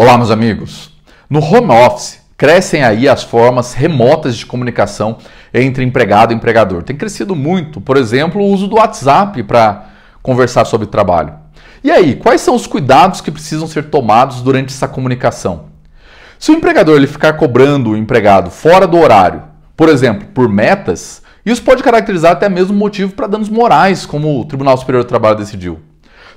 Olá, meus amigos. No home office, crescem aí as formas remotas de comunicação entre empregado e empregador. Tem crescido muito, por exemplo, o uso do WhatsApp para conversar sobre trabalho. E aí, quais são os cuidados que precisam ser tomados durante essa comunicação? Se o empregador ele ficar cobrando o empregado fora do horário, por exemplo, por metas, isso pode caracterizar até mesmo motivo para danos morais, como o Tribunal Superior do Trabalho decidiu.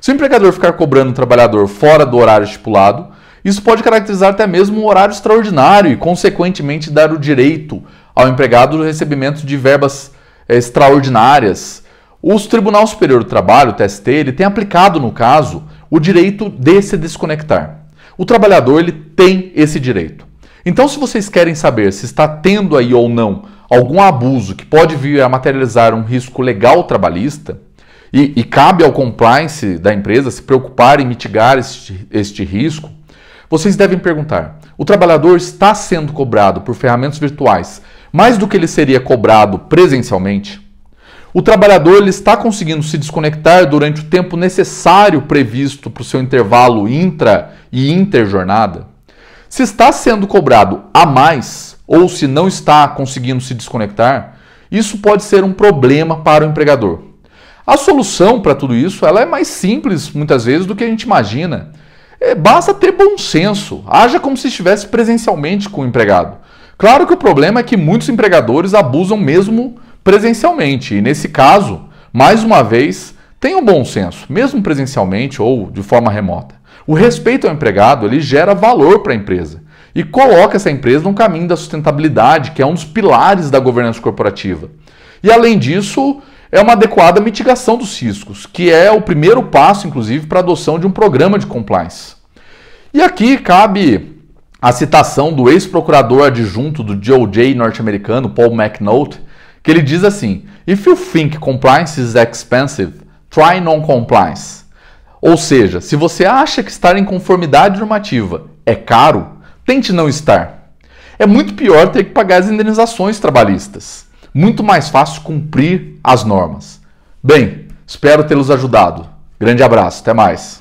Se o empregador ficar cobrando o trabalhador fora do horário estipulado, isso pode caracterizar até mesmo um horário extraordinário e, consequentemente, dar o direito ao empregado do recebimento de verbas eh, extraordinárias. O Tribunal Superior do Trabalho, TST, ele tem aplicado, no caso, o direito de se desconectar. O trabalhador ele tem esse direito. Então, se vocês querem saber se está tendo aí ou não algum abuso que pode vir a materializar um risco legal trabalhista, e, e cabe ao compliance da empresa se preocupar em mitigar este, este risco, vocês devem perguntar: o trabalhador está sendo cobrado por ferramentas virtuais mais do que ele seria cobrado presencialmente? O trabalhador ele está conseguindo se desconectar durante o tempo necessário previsto para o seu intervalo intra e interjornada? Se está sendo cobrado a mais ou se não está conseguindo se desconectar, isso pode ser um problema para o empregador. A solução para tudo isso ela é mais simples muitas vezes do que a gente imagina. É, basta ter bom senso. Haja como se estivesse presencialmente com o empregado. Claro que o problema é que muitos empregadores abusam mesmo presencialmente. E nesse caso, mais uma vez, o bom senso, mesmo presencialmente ou de forma remota. O respeito ao empregado ele gera valor para a empresa e coloca essa empresa no caminho da sustentabilidade, que é um dos pilares da governança corporativa. E além disso, é uma adequada mitigação dos riscos, que é o primeiro passo, inclusive, para a adoção de um programa de compliance. E aqui cabe a citação do ex-procurador adjunto do DOJ norte-americano, Paul McNaught, que ele diz assim: If you think compliance is expensive, try non-compliance. Ou seja, se você acha que estar em conformidade normativa é caro, tente não estar. É muito pior ter que pagar as indenizações trabalhistas muito mais fácil cumprir as normas. Bem, espero tê-los ajudado. Grande abraço, até mais.